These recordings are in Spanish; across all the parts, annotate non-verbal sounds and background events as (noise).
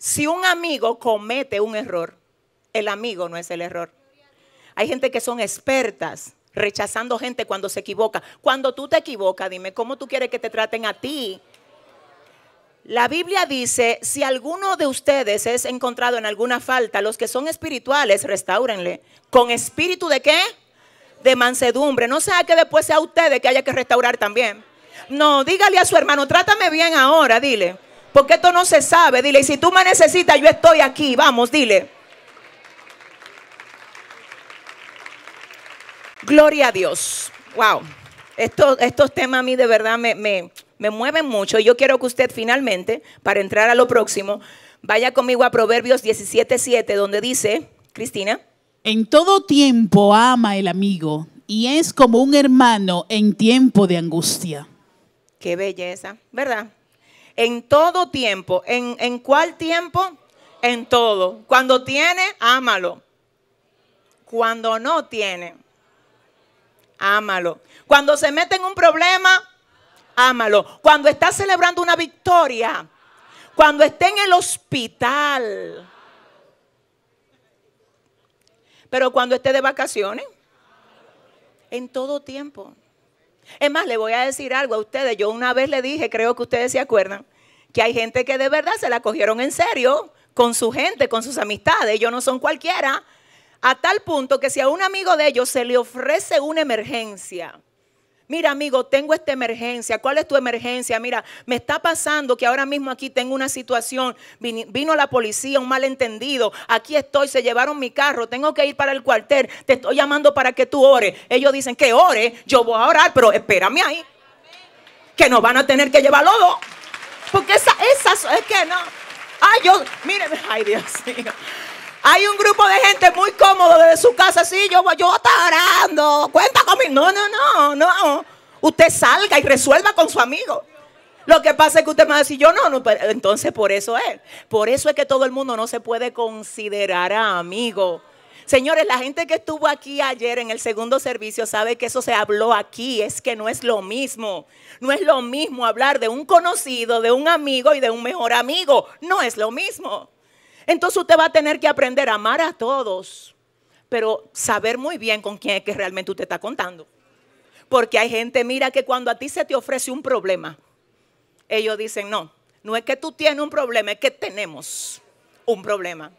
Si un amigo comete un error, el amigo no es el error. Hay gente que son expertas rechazando gente cuando se equivoca. Cuando tú te equivocas, dime, ¿cómo tú quieres que te traten a ti? La Biblia dice, si alguno de ustedes es encontrado en alguna falta, los que son espirituales, restáurenle. ¿Con espíritu de qué? De mansedumbre. No sea que después sea ustedes que haya que restaurar también. No, dígale a su hermano, trátame bien ahora, dile. Porque esto no se sabe. Dile, y si tú me necesitas, yo estoy aquí. Vamos, dile. Gloria a Dios. Wow. Esto, estos temas a mí de verdad me, me, me mueven mucho. Y yo quiero que usted finalmente, para entrar a lo próximo, vaya conmigo a Proverbios 17:7, donde dice, Cristina. En todo tiempo ama el amigo y es como un hermano en tiempo de angustia. Qué belleza, ¿verdad? en todo tiempo. ¿En, cuál tiempo? En todo. Cuando tiene, ámalo. Cuando no tiene, ámalo. Cuando se mete en un problema, ámalo. Cuando está celebrando una victoria, cuando esté en el hospital. Pero cuando esté de vacaciones, en todo tiempo. Es más, le voy a decir algo a ustedes. Yo una vez le dije, creo que ustedes se acuerdan, que hay gente que de verdad se la cogieron en serio con su gente, con sus amistades. Ellos no son cualquiera. A tal punto que si a un amigo de ellos se le ofrece una emergencia, mira amigo, tengo esta emergencia, ¿cuál es tu emergencia? Mira, me está pasando que ahora mismo aquí tengo una situación, vino la policía, un malentendido, aquí estoy, se llevaron mi carro, tengo que ir para el cuartel, te estoy llamando para que tú ores. Ellos dicen que ore, yo voy a orar, pero espérame ahí, que nos van a tener que llevar lodo, porque esas, es que no. Ay, yo, mire, ay Dios mío. Hay un grupo de gente muy cómodo desde su casa, sí, yo, voy, yo estar orando, cuenta conmigo. No, no, no, no. Usted salga y resuelva con su amigo. Lo que pasa es que usted me va a decir, yo no, no, entonces por eso es. Por eso es que todo el mundo no se puede considerar amigo. Señores, la gente que estuvo aquí ayer en el segundo servicio sabe que eso se habló aquí, es que no es lo mismo. No es lo mismo hablar de un conocido, de un amigo y de un mejor amigo. No es lo mismo. Entonces usted va a tener que aprender a amar a todos, pero saber muy bien con quién es que realmente usted está contando. Porque hay gente, mira, que cuando a ti se te ofrece un problema, ellos dicen, no, no es que tú tienes un problema, es que tenemos un problema.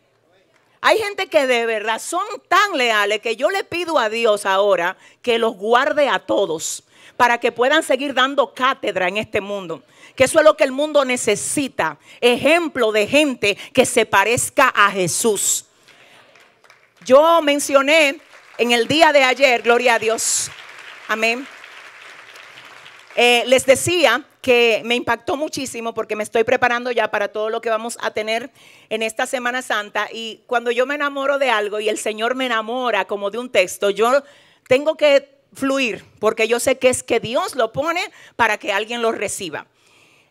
Hay gente que de verdad son tan leales que yo le pido a Dios ahora que los guarde a todos para que puedan seguir dando cátedra en este mundo. Que eso es lo que el mundo necesita. Ejemplo de gente que se parezca a Jesús. Yo mencioné en el día de ayer, gloria a Dios. Amén. Eh, les decía que me impactó muchísimo porque me estoy preparando ya para todo lo que vamos a tener en esta Semana Santa. Y cuando yo me enamoro de algo y el Señor me enamora como de un texto, yo tengo que fluir porque yo sé que es que Dios lo pone para que alguien lo reciba.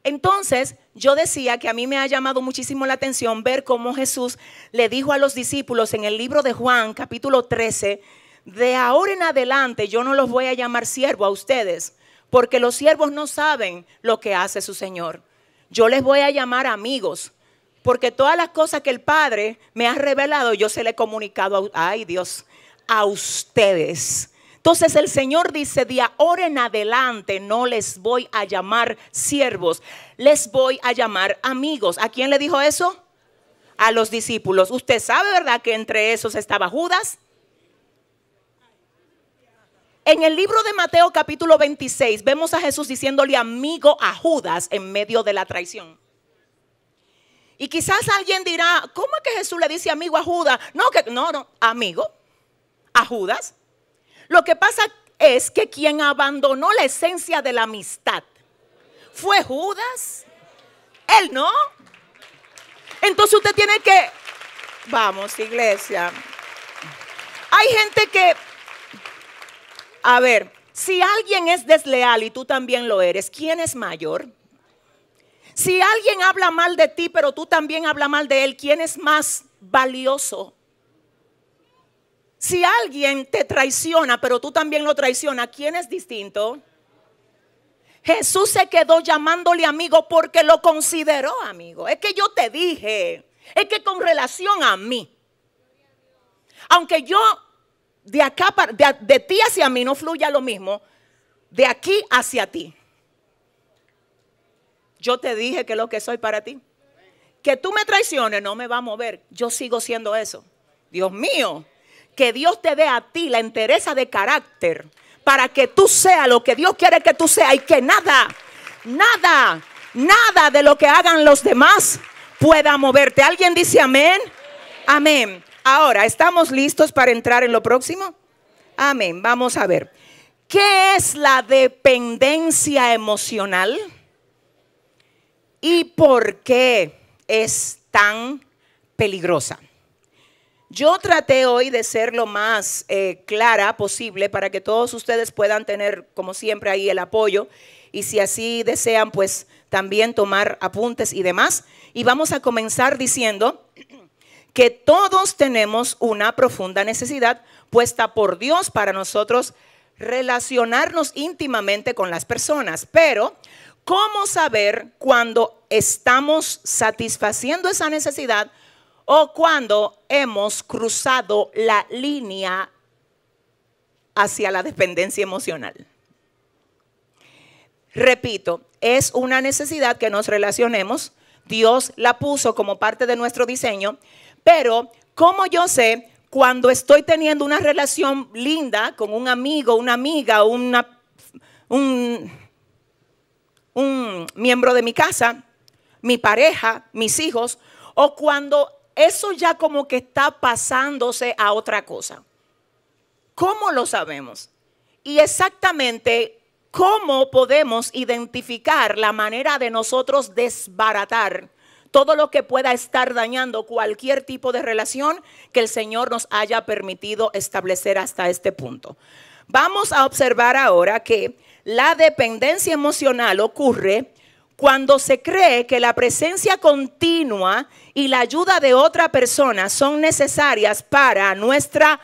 Entonces, yo decía que a mí me ha llamado muchísimo la atención ver cómo Jesús le dijo a los discípulos en el libro de Juan, capítulo 13, de ahora en adelante yo no los voy a llamar siervo a ustedes, porque los siervos no saben lo que hace su Señor. Yo les voy a llamar amigos, porque todas las cosas que el Padre me ha revelado, yo se le he comunicado a, ay Dios, a ustedes. Entonces el Señor dice, de ahora en adelante no les voy a llamar siervos, les voy a llamar amigos. ¿A quién le dijo eso? A los discípulos. Usted sabe, ¿verdad? Que entre esos estaba Judas. En el libro de Mateo capítulo 26 vemos a Jesús diciéndole amigo a Judas en medio de la traición. Y quizás alguien dirá, ¿cómo es que Jesús le dice amigo a Judas? No, que no, no, amigo a Judas. Lo que pasa es que quien abandonó la esencia de la amistad fue Judas. Él no. Entonces usted tiene que, vamos iglesia, hay gente que a ver, si alguien es desleal y tú también lo eres, ¿quién es mayor? Si alguien habla mal de ti, pero tú también habla mal de él, ¿quién es más valioso? Si alguien te traiciona, pero tú también lo traicionas, ¿quién es distinto? Jesús se quedó llamándole amigo porque lo consideró amigo. Es que yo te dije, es que con relación a mí, aunque yo de acá de, ti hacia mí no fluya lo mismo, de aquí hacia ti. Yo te dije que lo que soy para ti. Que tú me traiciones no me va a mover. Yo sigo siendo eso. Dios mío, que Dios te dé a ti la entereza de carácter para que tú seas lo que Dios quiere que tú seas y que nada, nada, nada de lo que hagan los demás pueda moverte. ¿Alguien dice amén? Amén. Ahora, ¿estamos listos para entrar en lo próximo? Amén. Vamos a ver. ¿Qué es la dependencia emocional? ¿Y por qué es tan peligrosa? Yo traté hoy de ser lo más eh, clara posible para que todos ustedes puedan tener, como siempre, ahí el apoyo y si así desean, pues también tomar apuntes y demás. Y vamos a comenzar diciendo que todos tenemos una profunda necesidad puesta por Dios para nosotros relacionarnos íntimamente con las personas, pero ¿cómo saber cuando estamos satisfaciendo esa necesidad o cuando hemos cruzado la línea hacia la dependencia emocional? Repito, es una necesidad que nos relacionemos, Dios la puso como parte de nuestro diseño, pero, ¿cómo yo sé cuando estoy teniendo una relación linda con un amigo, una amiga, un miembro de mi casa, mi pareja, mis hijos, o cuando eso ya como que está pasándose a otra cosa? ¿Cómo lo sabemos? Y exactamente cómo podemos identificar la manera de nosotros desbaratar todo lo que pueda estar dañando cualquier tipo de relación que el Señor nos haya permitido establecer hasta este punto. Vamos a observar ahora que la dependencia emocional ocurre cuando se cree que la presencia continua y la ayuda de otra persona son necesarias para nuestra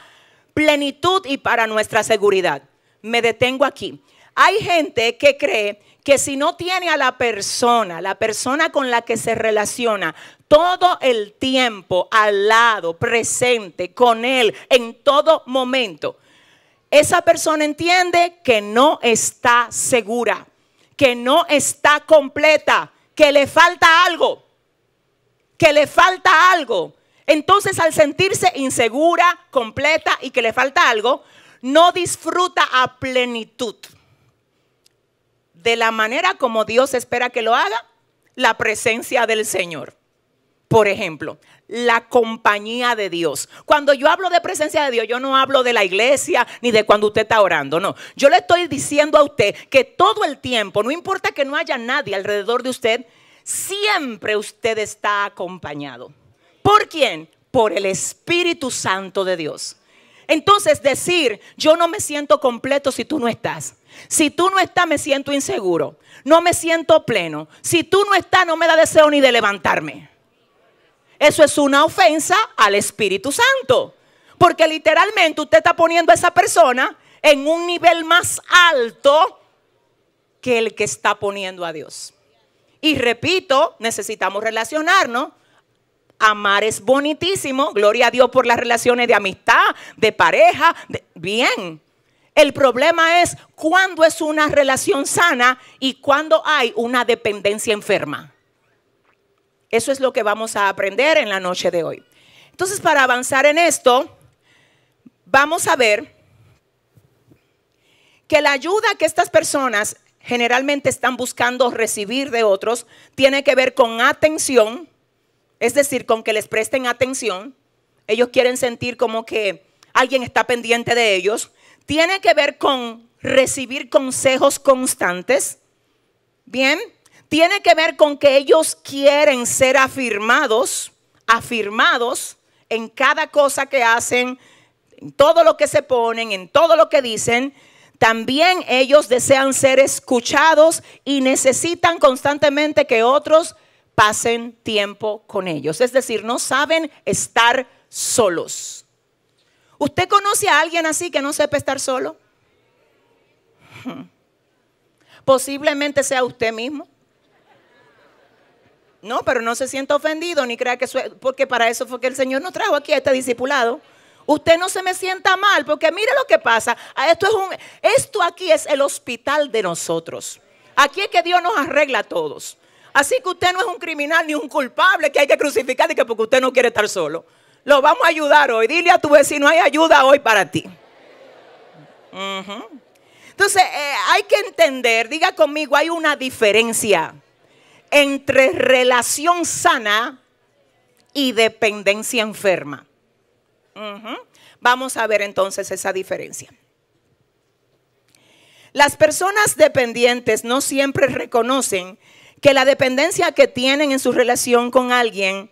plenitud y para nuestra seguridad. Me detengo aquí. Hay gente que cree que si no tiene a la persona, la persona con la que se relaciona, todo el tiempo al lado, presente, con él, en todo momento, esa persona entiende que no está segura, que no está completa, que le falta algo, que le falta algo. Entonces al sentirse insegura, completa y que le falta algo, no disfruta a plenitud de la manera como Dios espera que lo haga, la presencia del Señor. Por ejemplo, la compañía de Dios. Cuando yo hablo de presencia de Dios, yo no hablo de la iglesia ni de cuando usted está orando, no. Yo le estoy diciendo a usted que todo el tiempo, no importa que no haya nadie alrededor de usted, siempre usted está acompañado. ¿Por quién? Por el Espíritu Santo de Dios. Entonces decir, yo no me siento completo si tú no estás. Si tú no estás, me siento inseguro. No me siento pleno. Si tú no estás, no me da deseo ni de levantarme. Eso es una ofensa al Espíritu Santo. Porque literalmente usted está poniendo a esa persona en un nivel más alto que el que está poniendo a Dios. Y repito, necesitamos relacionarnos. Amar es bonitísimo. Gloria a Dios por las relaciones de amistad, de pareja. De... Bien. El problema es cuándo es una relación sana y cuándo hay una dependencia enferma. Eso es lo que vamos a aprender en la noche de hoy. Entonces, para avanzar en esto, vamos a ver que la ayuda que estas personas generalmente están buscando recibir de otros tiene que ver con atención, es decir, con que les presten atención. Ellos quieren sentir como que alguien está pendiente de ellos tiene que ver con recibir consejos constantes. Bien, tiene que ver con que ellos quieren ser afirmados, afirmados en cada cosa que hacen, en todo lo que se ponen, en todo lo que dicen. También ellos desean ser escuchados y necesitan constantemente que otros pasen tiempo con ellos. Es decir, no saben estar solos. ¿Usted conoce a alguien así que no sepa estar solo? Posiblemente sea usted mismo. No, pero no se sienta ofendido ni crea que porque para eso fue que el Señor nos trajo aquí a este discipulado. Usted no se me sienta mal, porque mire lo que pasa. Ah, esto, esto aquí es el hospital de nosotros. Aquí es que Dios nos arregla a todos. Así que usted no es un criminal ni un culpable que hay que crucificar y que porque usted no quiere estar solo. Lo vamos a ayudar hoy. Dile a tu vecino, hay ayuda hoy para ti. Entonces, eh, hay que entender, diga conmigo, hay una diferencia entre relación sana y dependencia enferma. Vamos a ver entonces esa diferencia. Las personas dependientes no siempre reconocen que la dependencia que tienen en su relación con alguien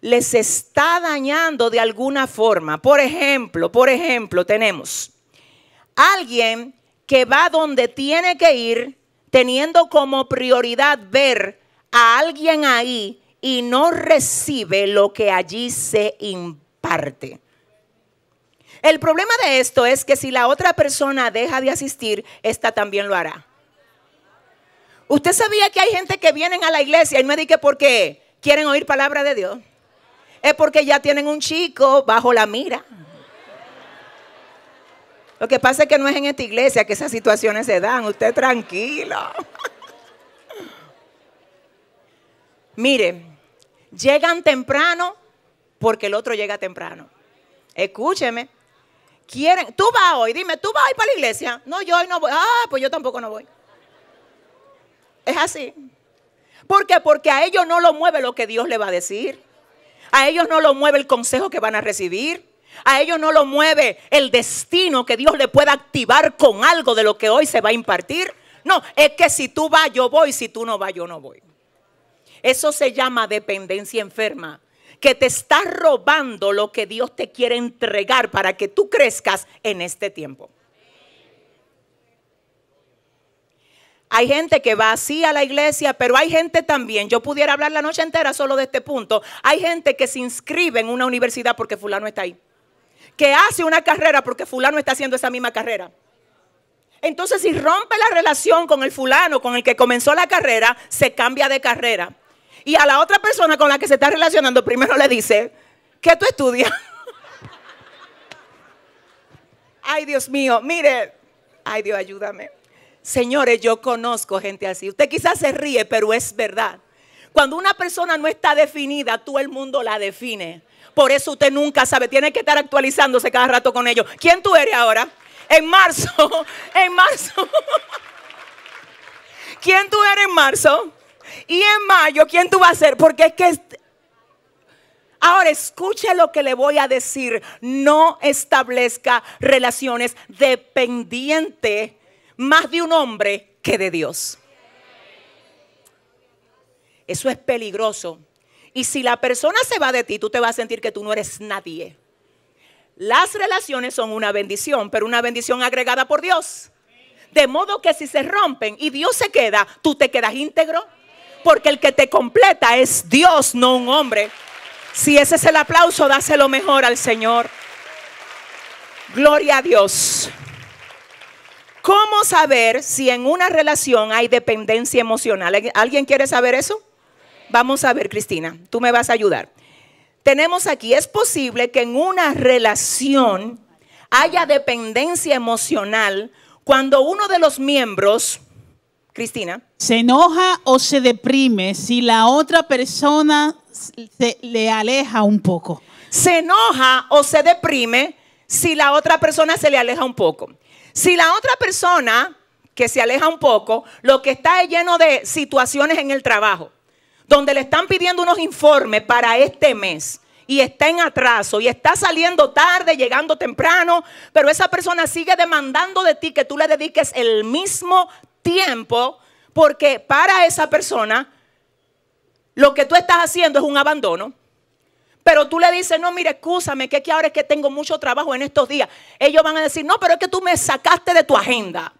les está dañando de alguna forma. Por ejemplo, por ejemplo, tenemos alguien que va donde tiene que ir teniendo como prioridad ver a alguien ahí y no recibe lo que allí se imparte. El problema de esto es que si la otra persona deja de asistir, esta también lo hará. Usted sabía que hay gente que vienen a la iglesia y no dice por qué quieren oír palabra de Dios es porque ya tienen un chico bajo la mira. Lo que pasa es que no es en esta iglesia que esas situaciones se dan. Usted tranquilo. (laughs) Mire, llegan temprano porque el otro llega temprano. Escúcheme. Quieren, tú vas hoy, dime, tú vas hoy para la iglesia. No, yo hoy no voy. Ah, pues yo tampoco no voy. Es así. ¿Por qué? Porque a ellos no lo mueve lo que Dios le va a decir. A ellos no lo mueve el consejo que van a recibir. A ellos no lo mueve el destino que Dios le pueda activar con algo de lo que hoy se va a impartir. No, es que si tú vas, yo voy. Si tú no vas, yo no voy. Eso se llama dependencia enferma. Que te está robando lo que Dios te quiere entregar para que tú crezcas en este tiempo. Hay gente que va así a la iglesia, pero hay gente también, yo pudiera hablar la noche entera solo de este punto, hay gente que se inscribe en una universidad porque fulano está ahí, que hace una carrera porque fulano está haciendo esa misma carrera. Entonces, si rompe la relación con el fulano con el que comenzó la carrera, se cambia de carrera. Y a la otra persona con la que se está relacionando, primero le dice, ¿qué tú estudias? (laughs) ay, Dios mío, mire, ay, Dios, ayúdame. Señores, yo conozco gente así. Usted quizás se ríe, pero es verdad. Cuando una persona no está definida, todo el mundo la define. Por eso usted nunca sabe, tiene que estar actualizándose cada rato con ellos. ¿Quién tú eres ahora? En marzo, (laughs) en marzo. (laughs) ¿Quién tú eres en marzo? Y en mayo, ¿quién tú vas a ser? Porque es que... Ahora escuche lo que le voy a decir. No establezca relaciones dependientes más de un hombre que de Dios. Eso es peligroso. Y si la persona se va de ti, tú te vas a sentir que tú no eres nadie. Las relaciones son una bendición, pero una bendición agregada por Dios. De modo que si se rompen y Dios se queda, tú te quedas íntegro. Porque el que te completa es Dios, no un hombre. Si ese es el aplauso, dáselo mejor al Señor. Gloria a Dios. ¿Cómo saber si en una relación hay dependencia emocional? ¿Alguien quiere saber eso? Vamos a ver, Cristina, tú me vas a ayudar. Tenemos aquí, es posible que en una relación haya dependencia emocional cuando uno de los miembros, Cristina, se enoja o se deprime si la otra persona se, le aleja un poco. Se enoja o se deprime si la otra persona se le aleja un poco. Si la otra persona que se aleja un poco, lo que está lleno de situaciones en el trabajo, donde le están pidiendo unos informes para este mes y está en atraso y está saliendo tarde, llegando temprano, pero esa persona sigue demandando de ti que tú le dediques el mismo tiempo, porque para esa persona lo que tú estás haciendo es un abandono pero tú le dices, no, mire, escúchame, que que ahora es que tengo mucho trabajo en estos días. Ellos van a decir, no, pero es que tú me sacaste de tu agenda.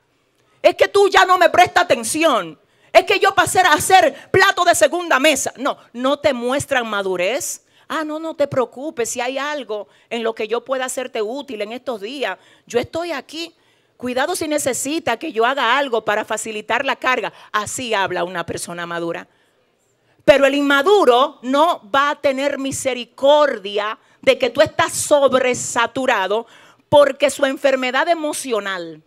Es que tú ya no me prestas atención. Es que yo pasé a hacer plato de segunda mesa. No, no te muestran madurez. Ah, no, no te preocupes. Si hay algo en lo que yo pueda hacerte útil en estos días, yo estoy aquí. Cuidado si necesita que yo haga algo para facilitar la carga. Así habla una persona madura. Pero el inmaduro no va a tener misericordia de que tú estás sobresaturado porque su enfermedad emocional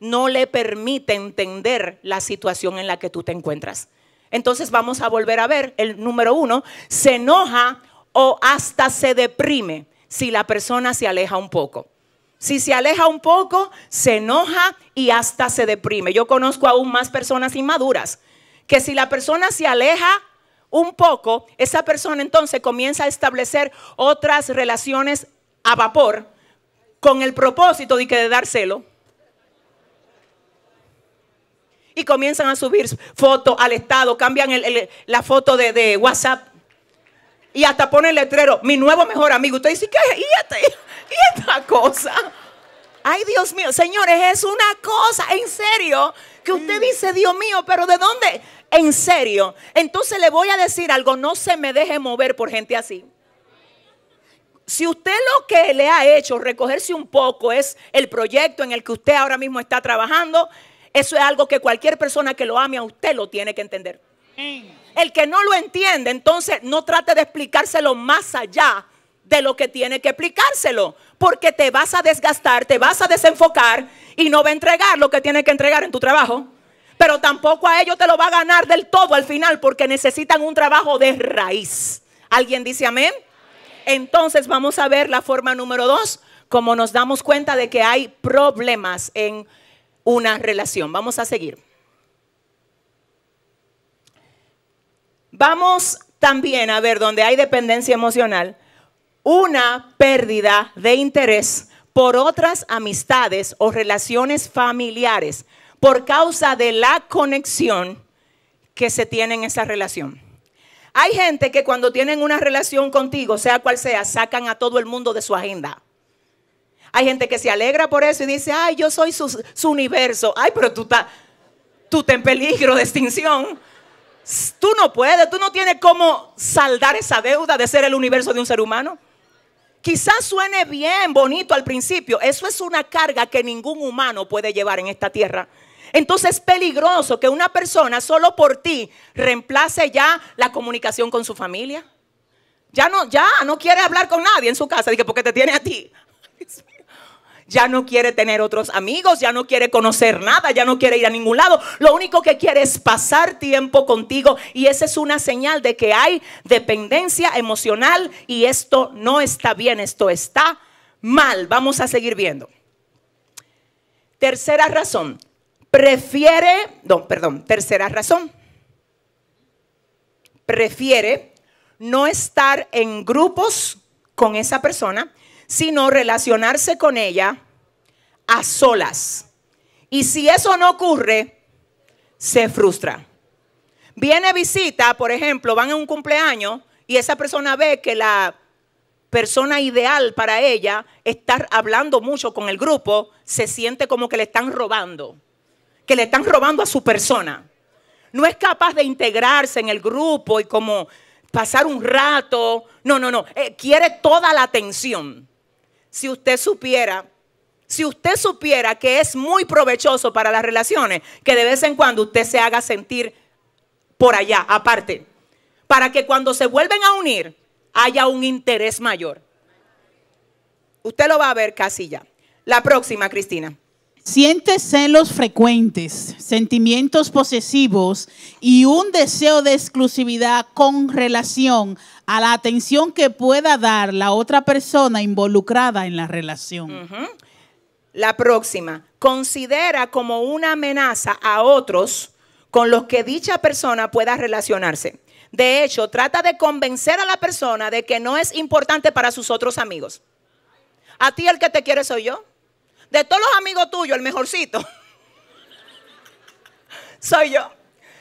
no le permite entender la situación en la que tú te encuentras. Entonces vamos a volver a ver el número uno, se enoja o hasta se deprime si la persona se aleja un poco. Si se aleja un poco, se enoja y hasta se deprime. Yo conozco aún más personas inmaduras que si la persona se aleja, un poco, esa persona entonces comienza a establecer otras relaciones a vapor con el propósito de, que de dárselo. Y comienzan a subir fotos al estado, cambian la foto de, WhatsApp y hasta ponen el letrero, mi nuevo mejor amigo. Usted dice, ¿qué? Este? y esta cosa? Ay, Dios mío, señores, es una cosa, en serio que usted dice, Dios mío, pero ¿de dónde? En serio. Entonces le voy a decir algo, no se me deje mover por gente así. Si usted lo que le ha hecho recogerse un poco es el proyecto en el que usted ahora mismo está trabajando, eso es algo que cualquier persona que lo ame a usted lo tiene que entender. El que no lo entiende, entonces no trate de explicárselo más allá de lo que tiene que explicárselo, porque te vas a desgastar, te vas a desenfocar y no va a entregar lo que tiene que entregar en tu trabajo. Pero tampoco a ellos te lo va a ganar del todo al final, porque necesitan un trabajo de raíz. ¿Alguien dice amén? Entonces vamos a ver la forma número dos, como nos damos cuenta de que hay problemas en una relación. Vamos a seguir. Vamos también a ver donde hay dependencia emocional una pérdida de interés por otras amistades o relaciones familiares por causa de la conexión que se tiene en esa relación. Hay gente que cuando tienen una relación contigo, sea cual sea, sacan a todo el mundo de su agenda. Hay gente que se alegra por eso y dice, ay, yo soy su, universo. Ay, pero tú estás en peligro de extinción. Tú no puedes, tú no tienes cómo saldar esa deuda de ser el universo de un ser humano. Quizás suene bien bonito al principio. Eso es una carga que ningún humano puede llevar en esta tierra. Entonces es peligroso que una persona solo por ti reemplace ya la comunicación con su familia. Ya no, ya no quiere hablar con nadie en su casa, dije, porque te tiene a ti ya no quiere tener otros amigos, ya no quiere conocer nada, ya no quiere ir a ningún lado. Lo único que quiere es pasar tiempo contigo y esa es una señal de que hay dependencia emocional y esto no está bien, esto está mal. Vamos a seguir viendo. Tercera razón, prefiere, no, perdón, tercera razón, prefiere no estar en grupos con esa persona sino relacionarse con ella a solas. Y si eso no ocurre, se frustra. Viene visita, por ejemplo, van a un cumpleaños y esa persona ve que la persona ideal para ella estar hablando mucho con el grupo, se siente como que le están robando, que le están robando a su persona. No es capaz de integrarse en el grupo y como pasar un rato. No, no, no. Eh, quiere toda la atención. Si usted supiera, si usted supiera que es muy provechoso para las relaciones, que de vez en cuando usted se haga sentir por allá, aparte, para que cuando se vuelven a unir haya un interés mayor. Usted lo va a ver casi ya. La próxima, Cristina. Siente celos frecuentes, sentimientos posesivos y un deseo de exclusividad con relación a la atención que pueda dar la otra persona involucrada en la relación. La próxima, considera como una amenaza a otros con los que dicha persona pueda relacionarse. De hecho, trata de convencer a la persona de que no es importante para sus otros amigos. A ti el que te quiere soy yo de todos los amigos tuyos, el mejorcito, (laughs) soy yo.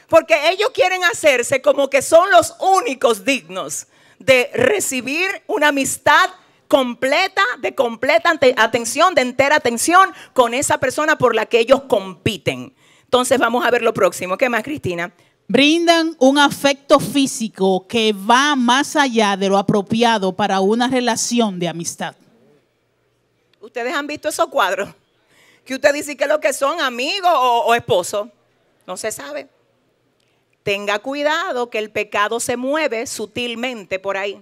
Porque ellos quieren hacerse como que son los únicos dignos de recibir una amistad completa, de completa atención, de entera atención con esa persona por la que ellos compiten. Entonces vamos a ver lo próximo. ¿Qué más, Cristina? Brindan un afecto físico que va más allá de lo apropiado para una relación de amistad. Ustedes han visto esos cuadros que usted dice que lo que son amigos o, esposo, No se sabe. Tenga cuidado que el pecado se mueve sutilmente por ahí.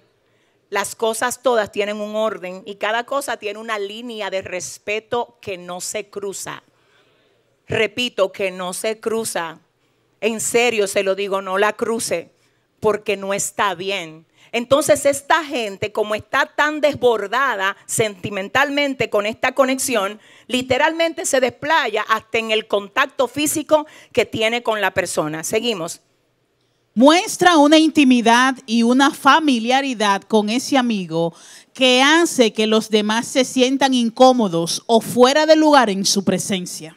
Las cosas todas tienen un orden y cada cosa tiene una línea de respeto que no se cruza. Repito, que no se cruza. En serio se lo digo, no la cruce porque no está bien. Entonces esta gente, como está tan desbordada sentimentalmente con esta conexión, literalmente se desplaya hasta en el contacto físico que tiene con la persona. Seguimos. Muestra una intimidad y una familiaridad con ese amigo que hace que los demás se sientan incómodos o fuera de lugar en su presencia.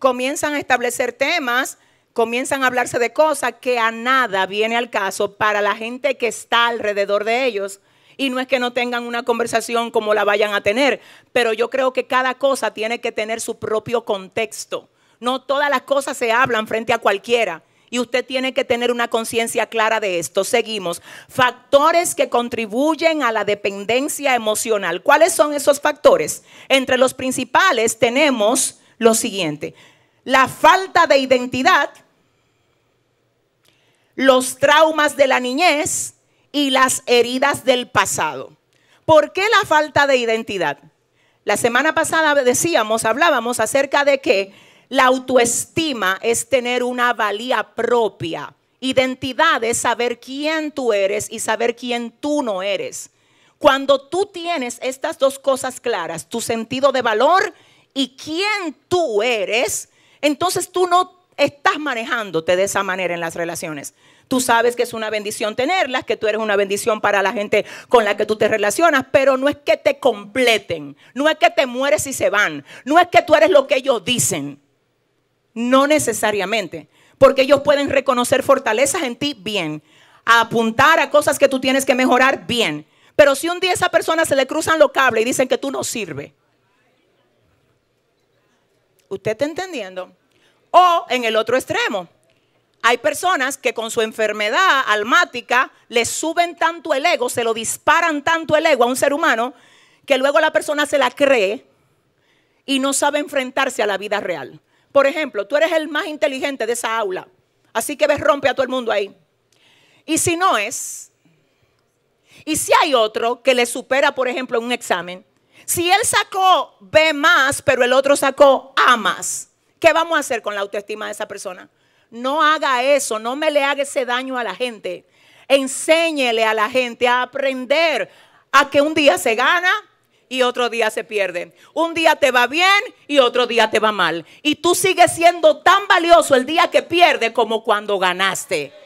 Comienzan a establecer temas comienzan a hablarse de cosas que a nada viene al caso para la gente que está alrededor de ellos. Y no es que no tengan una conversación como la vayan a tener, pero yo creo que cada cosa tiene que tener su propio contexto. No todas las cosas se hablan frente a cualquiera. Y usted tiene que tener una conciencia clara de esto. Seguimos. Factores que contribuyen a la dependencia emocional. ¿Cuáles son esos factores? Entre los principales tenemos lo siguiente la falta de identidad, los traumas de la niñez y las heridas del pasado. ¿Por qué la falta de identidad? La semana pasada decíamos, hablábamos acerca de que la autoestima es tener una valía propia. Identidad es saber quién tú eres y saber quién tú no eres. Cuando tú tienes estas dos cosas claras, tu sentido de valor y quién tú eres, entonces tú no estás manejándote de esa manera en las relaciones. Tú sabes que es una bendición tenerlas, que tú eres una bendición para la gente con la que tú te relacionas, pero no es que te completen, no es que te mueres y se van, no es que tú eres lo que ellos dicen, no necesariamente, porque ellos pueden reconocer fortalezas en ti bien, apuntar a cosas que tú tienes que mejorar bien, pero si un día a esa persona se le cruzan los cables y dicen que tú no sirves, ¿Usted está entendiendo? O en el otro extremo, hay personas que con su enfermedad almática le suben tanto el ego, se lo disparan tanto el ego a un ser humano, que luego la persona se la cree y no sabe enfrentarse a la vida real. Por ejemplo, tú eres el más inteligente de esa aula, así que ves, rompe a todo el mundo ahí. Y si no es, y si hay otro que le supera, por ejemplo, en un examen, si él sacó B más, pero el otro sacó ¿qué vamos a hacer con la autoestima de esa persona? No haga eso, no me le haga ese daño a la gente. Enséñele a la gente a aprender a que un día se gana y otro día se pierde. Un día te va bien y otro día te va mal. Y tú sigues siendo tan valioso el día que pierdes como cuando ganaste.